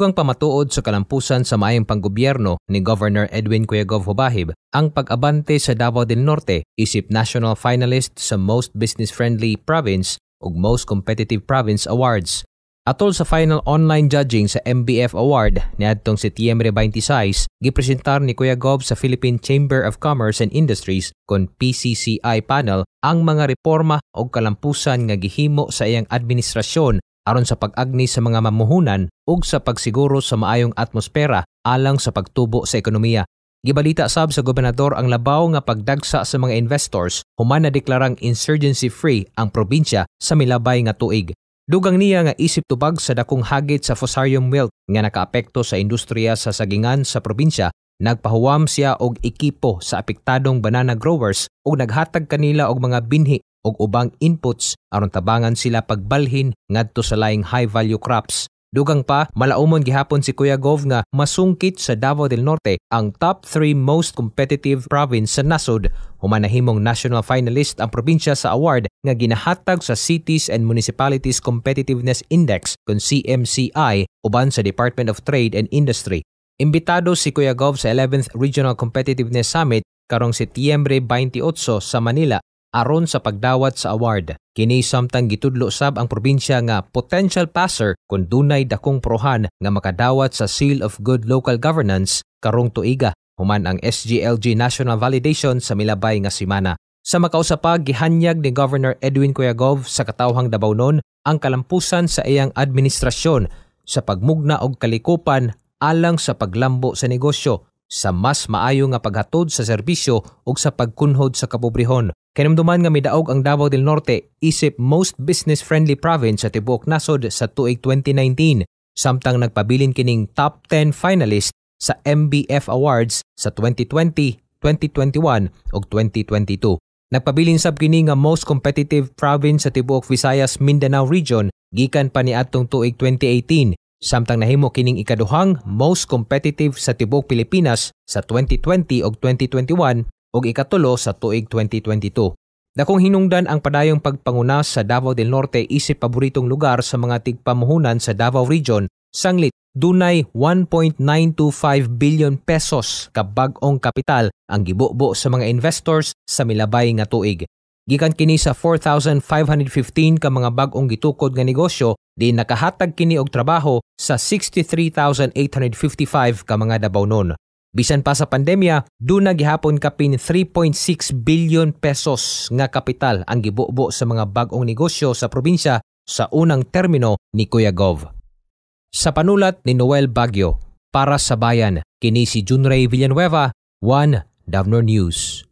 Huwag pamatuod sa kalampusan sa maayong panggobyerno ni Governor Edwin Cuyagov Hubahib ang pag-abante sa Davao del Norte isip national finalist sa Most Business-Friendly Province ug Most Competitive Province Awards. Atol sa final online judging sa MBF Award niadtong Setyembre 26, gipresentar ni Kuya Gob sa Philippine Chamber of Commerce and Industries kon PCCI panel ang mga reforma o kalampusan nga gihimo sa iyang administrasyon aron sa pag-agni sa mga mamuhunan ug sa pagsiguro sa maayong atmosfera alang sa pagtubo sa ekonomiya. Gibalita sab sa gobernador ang labaw nga pagdagsa sa mga investors human na deklarang insurgency free ang probinsya sa milabay nga tuig. Dugang niya nga isip tubag sa dakong hagit sa fusarium wilt nga nakaapekto sa industriya sa sagingan sa probinsya Nagpahuwam siya og ekipo sa apektadong banana growers ug naghatag kanila og mga binhi og ubang inputs aron tabangan sila pagbalhin ngadto sa laing high value crops. Dugang pa, malaumon gihapon si Kuya Gov nga masungkit sa Davao del Norte ang top 3 most competitive province sa nasod. Humanahimong national finalist ang probinsya sa award nga ginahatag sa Cities and Municipalities Competitiveness Index kung CMCI uban sa Department of Trade and Industry. Imbitado si Kuya Gov sa 11th Regional Competitiveness Summit karong Setyembre 28 sa Manila aron sa pagdawat sa award. Kini samtang gitudlo sab ang probinsya nga potential passer kung dunay dakong prohan nga makadawat sa Seal of Good Local Governance karong tuiga human ang SGLG National Validation sa milabay nga semana. Sa makausapag gihanyag ni Governor Edwin Cuyagov sa katawhang Davao ang kalampusan sa iyang administrasyon sa pagmugna og kalikupan alang sa paglambo sa negosyo sa mas maayo nga paghatod sa serbisyo ug sa pagkunhod sa kapobrehon. Kinamduman nga midaog ang Davao del Norte isip most business-friendly province sa tibuok nasod sa tuig 2019 samtang nagpabilin kining top 10 finalist sa MBF Awards sa 2020, 2021 ug 2022. Nagpabilin sab kini nga most competitive province sa tibuok Visayas Mindanao region gikan pa ni atong tuig 2018 samtang nahimo kining ikaduhang most competitive sa tibuok Pilipinas sa 2020 ug 2021 ug ikatulo sa tuig 2022. Dakong hinungdan ang padayong pagpanguna sa Davao del Norte isip paboritong lugar sa mga tigpamuhunan sa Davao Region, sanglit dunay 1.925 billion pesos kabag ong kapital ang gibubo sa mga investors sa milabay nga tuig. Gikan kini sa 4,515 ka mga bag-ong gitukod nga negosyo, di nakahatag kini og trabaho sa 63,855 ka mga dabaw nun. Bisan pa sa pandemya, duna gihapon kapin 3.6 billion pesos nga kapital ang gibubo sa mga bag-ong negosyo sa probinsya sa unang termino ni Kuya Gov. Sa panulat ni Noel Baguio para sa bayan, kini si Junray Villanueva, 1 Davnor News.